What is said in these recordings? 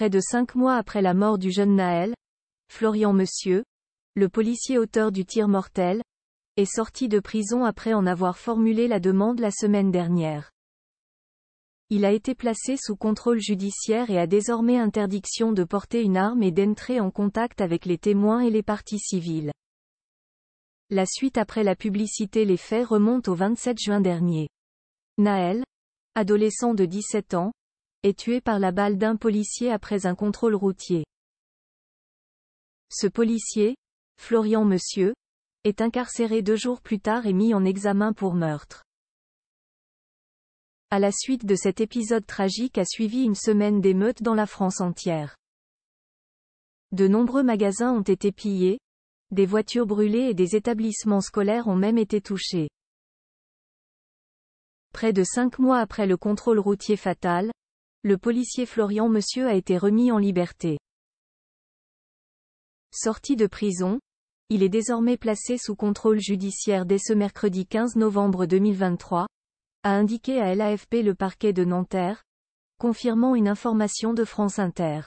Près de cinq mois après la mort du jeune Naël, Florian Monsieur, le policier auteur du tir mortel, est sorti de prison après en avoir formulé la demande la semaine dernière. Il a été placé sous contrôle judiciaire et a désormais interdiction de porter une arme et d'entrer en contact avec les témoins et les parties civiles. La suite après la publicité Les faits remontent au 27 juin dernier. Naël, adolescent de 17 ans, est tué par la balle d'un policier après un contrôle routier. Ce policier, Florian Monsieur, est incarcéré deux jours plus tard et mis en examen pour meurtre. À la suite de cet épisode tragique a suivi une semaine d'émeutes dans la France entière. De nombreux magasins ont été pillés, des voitures brûlées et des établissements scolaires ont même été touchés. Près de cinq mois après le contrôle routier fatal, le policier Florian Monsieur a été remis en liberté. Sorti de prison, il est désormais placé sous contrôle judiciaire dès ce mercredi 15 novembre 2023, a indiqué à LAFP le parquet de Nanterre, confirmant une information de France Inter.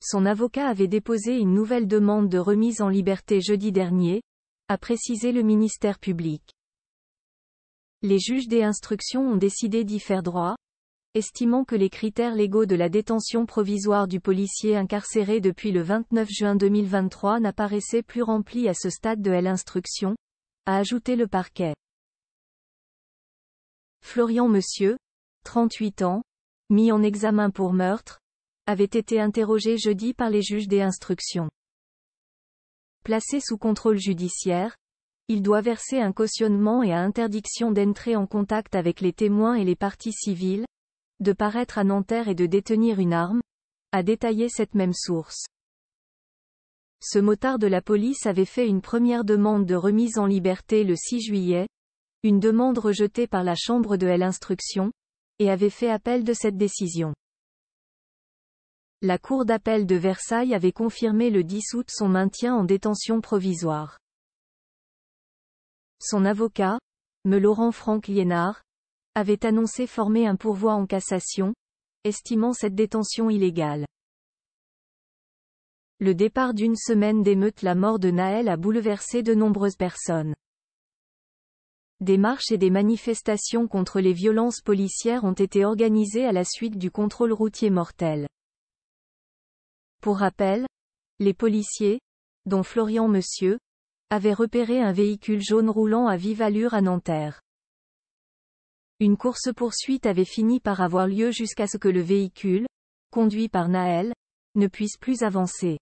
Son avocat avait déposé une nouvelle demande de remise en liberté jeudi dernier, a précisé le ministère public. Les juges des instructions ont décidé d'y faire droit, estimant que les critères légaux de la détention provisoire du policier incarcéré depuis le 29 juin 2023 n'apparaissaient plus remplis à ce stade de l'instruction, a ajouté le parquet. Florian Monsieur, 38 ans, mis en examen pour meurtre, avait été interrogé jeudi par les juges des instructions. Placé sous contrôle judiciaire, il doit verser un cautionnement et à interdiction d'entrer en contact avec les témoins et les parties civiles, de paraître à Nanterre et de détenir une arme, a détaillé cette même source. Ce motard de la police avait fait une première demande de remise en liberté le 6 juillet, une demande rejetée par la Chambre de l'instruction, et avait fait appel de cette décision. La Cour d'appel de Versailles avait confirmé le 10 août son maintien en détention provisoire. Son avocat, me Laurent Franck Liénard, avait annoncé former un pourvoi en cassation, estimant cette détention illégale. Le départ d'une semaine d'émeute La mort de Naël a bouleversé de nombreuses personnes. Des marches et des manifestations contre les violences policières ont été organisées à la suite du contrôle routier mortel. Pour rappel, les policiers, dont Florian Monsieur, avaient repéré un véhicule jaune roulant à vive allure à Nanterre. Une course-poursuite avait fini par avoir lieu jusqu'à ce que le véhicule, conduit par Naël, ne puisse plus avancer.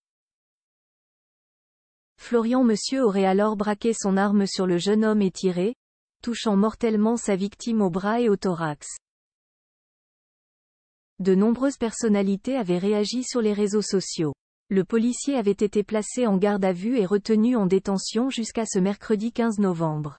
Florian Monsieur aurait alors braqué son arme sur le jeune homme et tiré, touchant mortellement sa victime au bras et au thorax. De nombreuses personnalités avaient réagi sur les réseaux sociaux. Le policier avait été placé en garde à vue et retenu en détention jusqu'à ce mercredi 15 novembre.